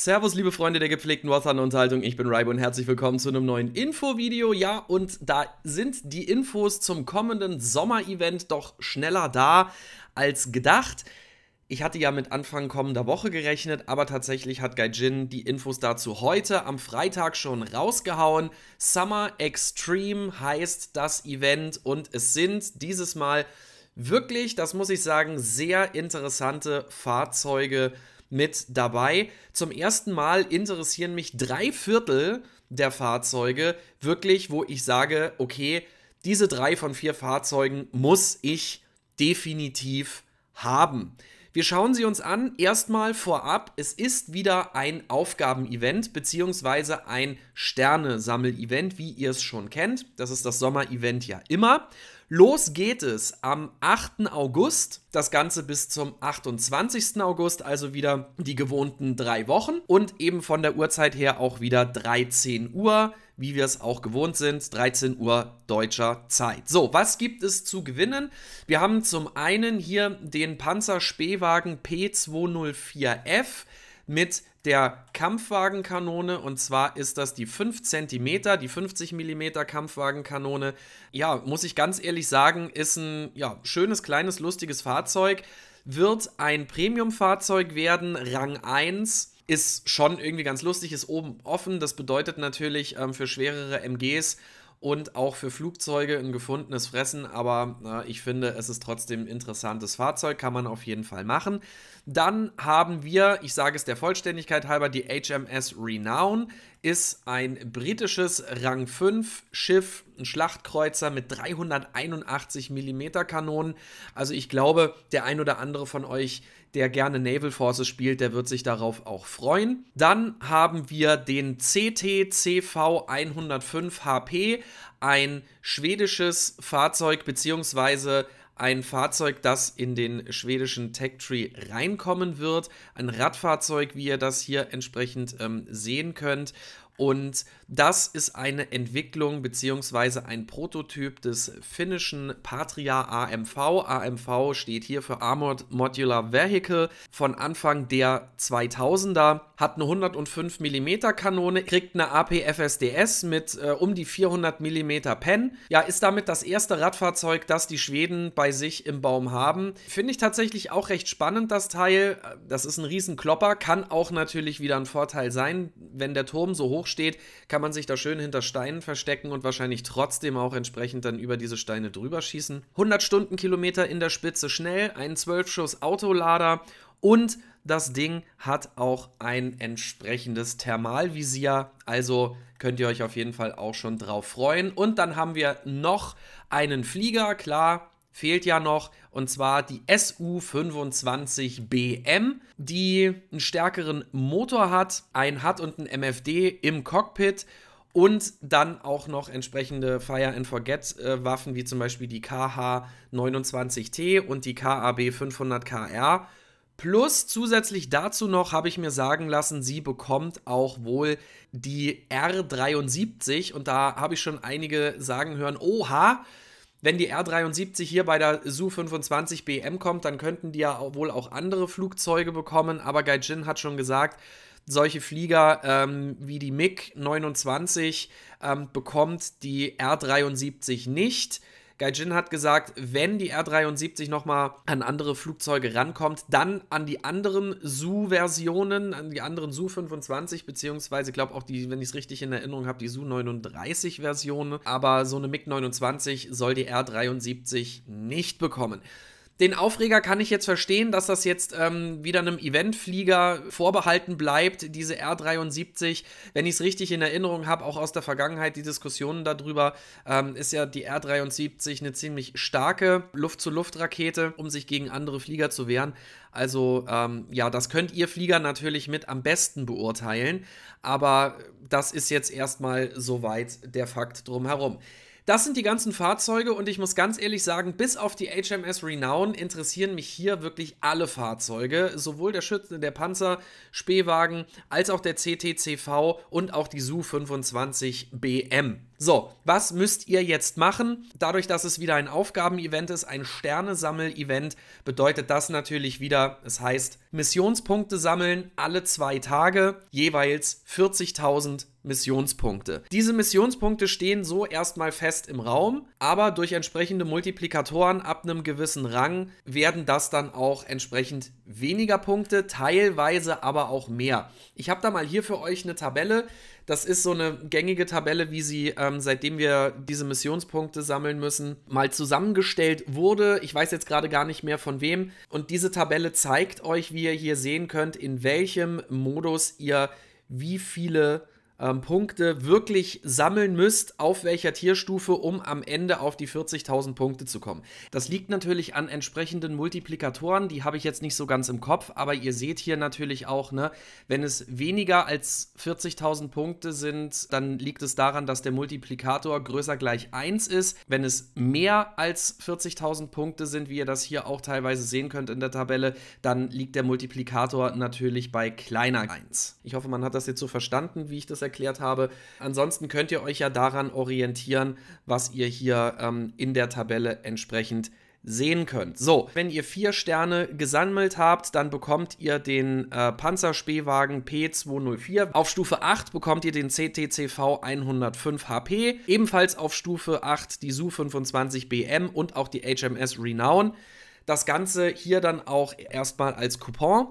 Servus, liebe Freunde der gepflegten Wothan-Unterhaltung, ich bin Raibo und herzlich willkommen zu einem neuen Infovideo. Ja, und da sind die Infos zum kommenden Sommerevent doch schneller da als gedacht. Ich hatte ja mit Anfang kommender Woche gerechnet, aber tatsächlich hat Gaijin die Infos dazu heute am Freitag schon rausgehauen. Summer Extreme heißt das Event und es sind dieses Mal wirklich, das muss ich sagen, sehr interessante Fahrzeuge mit dabei. Zum ersten Mal interessieren mich drei Viertel der Fahrzeuge wirklich, wo ich sage, okay, diese drei von vier Fahrzeugen muss ich definitiv haben. Wir schauen sie uns an. Erstmal vorab, es ist wieder ein Aufgaben-Event bzw. ein Sterne-Sammel-Event, wie ihr es schon kennt. Das ist das Sommer-Event ja immer. Los geht es am 8. August, das Ganze bis zum 28. August, also wieder die gewohnten drei Wochen und eben von der Uhrzeit her auch wieder 13 Uhr wie wir es auch gewohnt sind, 13 Uhr deutscher Zeit. So, was gibt es zu gewinnen? Wir haben zum einen hier den Panzerspähwagen p P204F mit der Kampfwagenkanone und zwar ist das die 5 cm, die 50 mm Kampfwagenkanone. Ja, muss ich ganz ehrlich sagen, ist ein ja, schönes, kleines, lustiges Fahrzeug. Wird ein Premium-Fahrzeug werden, Rang 1 ist schon irgendwie ganz lustig, ist oben offen. Das bedeutet natürlich ähm, für schwerere MGs und auch für Flugzeuge ein gefundenes Fressen, aber äh, ich finde, es ist trotzdem ein interessantes Fahrzeug, kann man auf jeden Fall machen. Dann haben wir, ich sage es der Vollständigkeit halber, die HMS Renown ist ein britisches Rang 5 Schiff, ein Schlachtkreuzer mit 381 mm Kanonen. Also ich glaube, der ein oder andere von euch der gerne Naval Forces spielt, der wird sich darauf auch freuen. Dann haben wir den CTCV 105 HP, ein schwedisches Fahrzeug beziehungsweise ein Fahrzeug, das in den schwedischen Tech Tree reinkommen wird. Ein Radfahrzeug, wie ihr das hier entsprechend ähm, sehen könnt. Und das ist eine Entwicklung bzw. ein Prototyp des finnischen Patria AMV. AMV steht hier für Armored Modular Vehicle von Anfang der 2000er. Hat eine 105 mm Kanone, kriegt eine APFSDS mit äh, um die 400 mm Pen. Ja, ist damit das erste Radfahrzeug, das die Schweden bei sich im Baum haben. Finde ich tatsächlich auch recht spannend, das Teil. Das ist ein Riesenklopper, kann auch natürlich wieder ein Vorteil sein, wenn der Turm so hoch steht, kann man sich da schön hinter Steinen verstecken und wahrscheinlich trotzdem auch entsprechend dann über diese Steine drüber schießen. 100 Stundenkilometer in der Spitze schnell, ein 12-Schuss Autolader und das Ding hat auch ein entsprechendes Thermalvisier, also könnt ihr euch auf jeden Fall auch schon drauf freuen. Und dann haben wir noch einen Flieger, klar, fehlt ja noch, und zwar die SU-25BM, die einen stärkeren Motor hat, ein HUD und ein MFD im Cockpit und dann auch noch entsprechende Fire and Forget äh, Waffen wie zum Beispiel die KH29T und die KAB 500KR. Plus zusätzlich dazu noch habe ich mir sagen lassen, sie bekommt auch wohl die R73 und da habe ich schon einige sagen hören, oha, wenn die R73 hier bei der Su-25 BM kommt, dann könnten die ja wohl auch andere Flugzeuge bekommen, aber Gaijin hat schon gesagt, solche Flieger ähm, wie die MiG 29 ähm, bekommt die R73 nicht. Gaijin hat gesagt, wenn die R73 nochmal an andere Flugzeuge rankommt, dann an die anderen Su-Versionen, an die anderen Su-25, beziehungsweise, ich glaube auch die, wenn ich es richtig in Erinnerung habe, die Su-39-Version. Aber so eine MiG-29 soll die R73 nicht bekommen den Aufreger kann ich jetzt verstehen, dass das jetzt ähm, wieder einem Eventflieger vorbehalten bleibt, diese R73. Wenn ich es richtig in Erinnerung habe, auch aus der Vergangenheit, die Diskussionen darüber, ähm, ist ja die R73 eine ziemlich starke Luft-zu-Luft-Rakete, um sich gegen andere Flieger zu wehren. Also ähm, ja, das könnt ihr Flieger natürlich mit am besten beurteilen, aber das ist jetzt erstmal soweit der Fakt drumherum. Das sind die ganzen Fahrzeuge und ich muss ganz ehrlich sagen, bis auf die HMS Renown interessieren mich hier wirklich alle Fahrzeuge, sowohl der Schütze, der Panzer, Spähwagen, als auch der CTCV und auch die Su 25 BM. So, was müsst ihr jetzt machen? Dadurch, dass es wieder ein Aufgaben-Event ist, ein sternesammel event bedeutet das natürlich wieder, es heißt Missionspunkte sammeln alle zwei Tage, jeweils 40.000 Missionspunkte. Diese Missionspunkte stehen so erstmal fest im Raum, aber durch entsprechende Multiplikatoren ab einem gewissen Rang werden das dann auch entsprechend weniger Punkte, teilweise aber auch mehr. Ich habe da mal hier für euch eine Tabelle, das ist so eine gängige Tabelle, wie sie, ähm, seitdem wir diese Missionspunkte sammeln müssen, mal zusammengestellt wurde. Ich weiß jetzt gerade gar nicht mehr von wem. Und diese Tabelle zeigt euch, wie ihr hier sehen könnt, in welchem Modus ihr wie viele ähm, Punkte wirklich sammeln müsst, auf welcher Tierstufe, um am Ende auf die 40.000 Punkte zu kommen. Das liegt natürlich an entsprechenden Multiplikatoren, die habe ich jetzt nicht so ganz im Kopf, aber ihr seht hier natürlich auch, ne, wenn es weniger als 40.000 Punkte sind, dann liegt es daran, dass der Multiplikator größer gleich 1 ist. Wenn es mehr als 40.000 Punkte sind, wie ihr das hier auch teilweise sehen könnt in der Tabelle, dann liegt der Multiplikator natürlich bei kleiner 1. Ich hoffe, man hat das jetzt so verstanden, wie ich das erkläre erklärt habe. Ansonsten könnt ihr euch ja daran orientieren, was ihr hier ähm, in der Tabelle entsprechend sehen könnt. So, wenn ihr vier Sterne gesammelt habt, dann bekommt ihr den äh, Panzerspähwagen P204. Auf Stufe 8 bekommt ihr den CTCV 105 HP. Ebenfalls auf Stufe 8 die Su25 BM und auch die HMS Renown. Das Ganze hier dann auch erstmal als Coupon.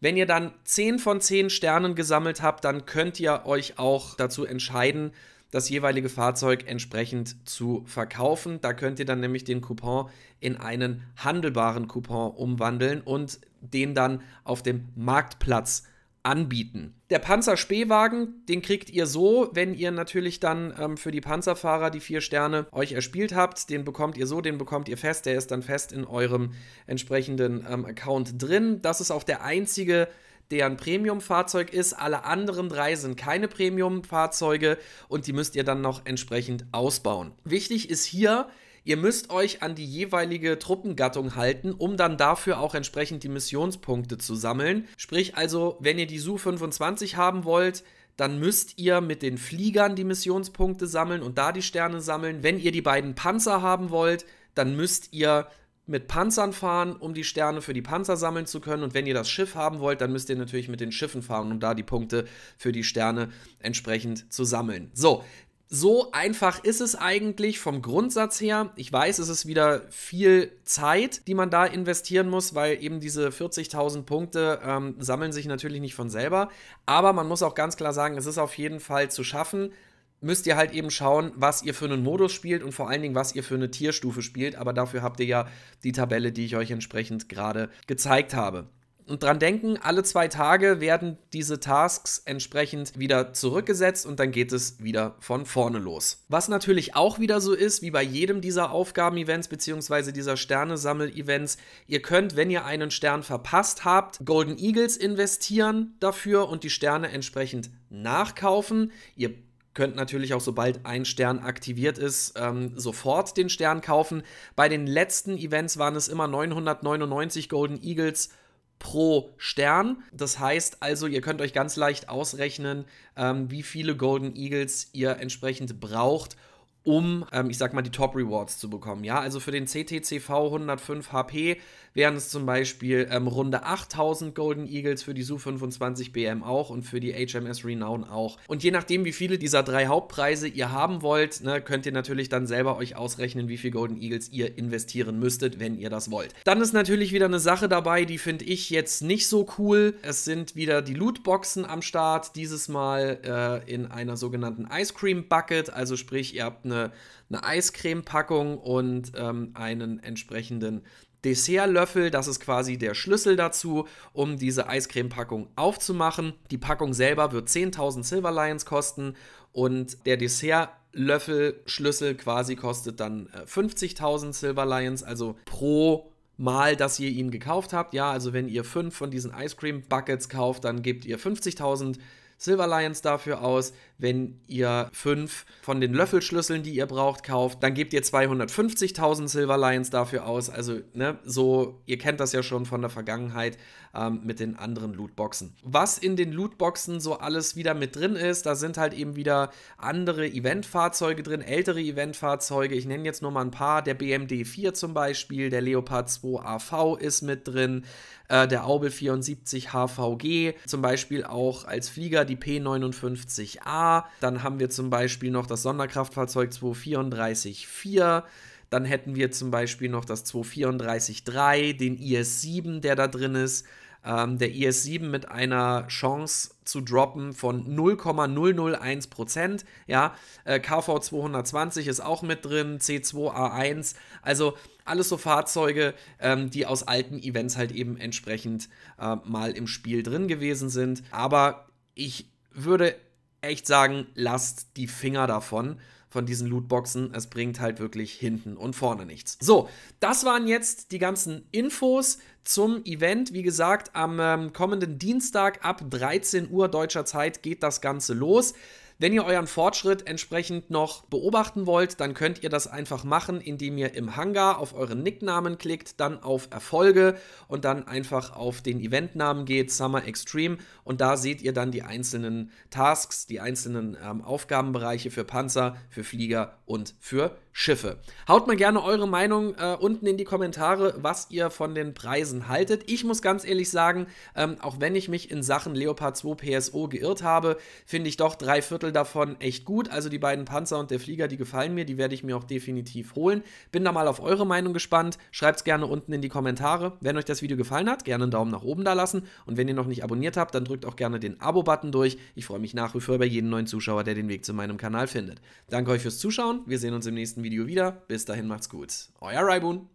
Wenn ihr dann 10 von 10 Sternen gesammelt habt, dann könnt ihr euch auch dazu entscheiden, das jeweilige Fahrzeug entsprechend zu verkaufen. Da könnt ihr dann nämlich den Coupon in einen handelbaren Coupon umwandeln und den dann auf dem Marktplatz verkaufen anbieten. Der Panzerspähwagen, den kriegt ihr so, wenn ihr natürlich dann ähm, für die Panzerfahrer die vier Sterne euch erspielt habt. Den bekommt ihr so, den bekommt ihr fest. Der ist dann fest in eurem entsprechenden ähm, Account drin. Das ist auch der einzige der ein Premium-Fahrzeug ist. Alle anderen drei sind keine Premium-Fahrzeuge und die müsst ihr dann noch entsprechend ausbauen. Wichtig ist hier, Ihr müsst euch an die jeweilige Truppengattung halten, um dann dafür auch entsprechend die Missionspunkte zu sammeln. Sprich also, wenn ihr die Su-25 haben wollt, dann müsst ihr mit den Fliegern die Missionspunkte sammeln und da die Sterne sammeln. Wenn ihr die beiden Panzer haben wollt, dann müsst ihr mit Panzern fahren, um die Sterne für die Panzer sammeln zu können. Und wenn ihr das Schiff haben wollt, dann müsst ihr natürlich mit den Schiffen fahren, um da die Punkte für die Sterne entsprechend zu sammeln. So, so einfach ist es eigentlich vom Grundsatz her. Ich weiß, es ist wieder viel Zeit, die man da investieren muss, weil eben diese 40.000 Punkte ähm, sammeln sich natürlich nicht von selber. Aber man muss auch ganz klar sagen, es ist auf jeden Fall zu schaffen. Müsst ihr halt eben schauen, was ihr für einen Modus spielt und vor allen Dingen, was ihr für eine Tierstufe spielt. Aber dafür habt ihr ja die Tabelle, die ich euch entsprechend gerade gezeigt habe und dran denken, alle zwei Tage werden diese Tasks entsprechend wieder zurückgesetzt und dann geht es wieder von vorne los. Was natürlich auch wieder so ist, wie bei jedem dieser Aufgaben-Events bzw. dieser Sterne-Sammel-Events, ihr könnt, wenn ihr einen Stern verpasst habt, Golden Eagles investieren dafür und die Sterne entsprechend nachkaufen. Ihr könnt natürlich auch, sobald ein Stern aktiviert ist, ähm, sofort den Stern kaufen. Bei den letzten Events waren es immer 999 Golden Eagles pro Stern. Das heißt also, ihr könnt euch ganz leicht ausrechnen, ähm, wie viele Golden Eagles ihr entsprechend braucht, um, ähm, ich sag mal, die Top Rewards zu bekommen. Ja, also für den CTCV 105 HP wären es zum Beispiel ähm, runde 8000 Golden Eagles für die Su25 BM auch und für die HMS Renown auch. Und je nachdem, wie viele dieser drei Hauptpreise ihr haben wollt, ne, könnt ihr natürlich dann selber euch ausrechnen, wie viel Golden Eagles ihr investieren müsstet, wenn ihr das wollt. Dann ist natürlich wieder eine Sache dabei, die finde ich jetzt nicht so cool. Es sind wieder die Lootboxen am Start, dieses Mal äh, in einer sogenannten Ice Cream Bucket, also sprich, ihr habt eine eine, eine Eiscreme-Packung und ähm, einen entsprechenden Dessertlöffel. Das ist quasi der Schlüssel dazu, um diese Eiscreme-Packung aufzumachen. Die Packung selber wird 10.000 Silver Lions kosten und der Dessertlöffel-Schlüssel quasi kostet dann 50.000 äh, Silver Lions, also pro Mal, dass ihr ihn gekauft habt. Ja, also wenn ihr fünf von diesen Ice Cream Buckets kauft, dann gebt ihr 50.000 Silver Lions dafür aus. Wenn ihr fünf von den Löffelschlüsseln, die ihr braucht, kauft, dann gebt ihr 250.000 Silver Lions dafür aus. Also, ne, so, ihr kennt das ja schon von der Vergangenheit ähm, mit den anderen Lootboxen. Was in den Lootboxen so alles wieder mit drin ist, da sind halt eben wieder andere Eventfahrzeuge drin, ältere Eventfahrzeuge. Ich nenne jetzt nur mal ein paar. Der BMD 4 zum Beispiel, der Leopard 2 AV ist mit drin, äh, der Aubel 74 HVG, zum Beispiel auch als Flieger die P59A dann haben wir zum Beispiel noch das Sonderkraftfahrzeug 234-4. Dann hätten wir zum Beispiel noch das 234-3, den IS-7, der da drin ist. Ähm, der IS-7 mit einer Chance zu droppen von 0,001 Ja, äh, KV220 ist auch mit drin, C2A1. Also alles so Fahrzeuge, ähm, die aus alten Events halt eben entsprechend äh, mal im Spiel drin gewesen sind. Aber ich würde echt sagen, lasst die Finger davon von diesen Lootboxen. Es bringt halt wirklich hinten und vorne nichts. So, das waren jetzt die ganzen Infos zum Event. Wie gesagt, am ähm, kommenden Dienstag ab 13 Uhr deutscher Zeit geht das Ganze los. Wenn ihr euren Fortschritt entsprechend noch beobachten wollt, dann könnt ihr das einfach machen, indem ihr im Hangar auf euren Nicknamen klickt, dann auf Erfolge und dann einfach auf den Eventnamen geht, Summer Extreme und da seht ihr dann die einzelnen Tasks, die einzelnen ähm, Aufgabenbereiche für Panzer, für Flieger und für Schiffe. Haut mal gerne eure Meinung äh, unten in die Kommentare, was ihr von den Preisen haltet. Ich muss ganz ehrlich sagen, ähm, auch wenn ich mich in Sachen Leopard 2 PSO geirrt habe, finde ich doch drei Viertel davon echt gut. Also die beiden Panzer und der Flieger, die gefallen mir, die werde ich mir auch definitiv holen. Bin da mal auf eure Meinung gespannt. Schreibt es gerne unten in die Kommentare. Wenn euch das Video gefallen hat, gerne einen Daumen nach oben da lassen. Und wenn ihr noch nicht abonniert habt, dann drückt auch gerne den Abo-Button durch. Ich freue mich nach wie vor über jeden neuen Zuschauer, der den Weg zu meinem Kanal findet. Danke euch fürs Zuschauen. Wir sehen uns im nächsten Video nächsten Video wieder. Bis dahin macht's gut. Euer Raibun.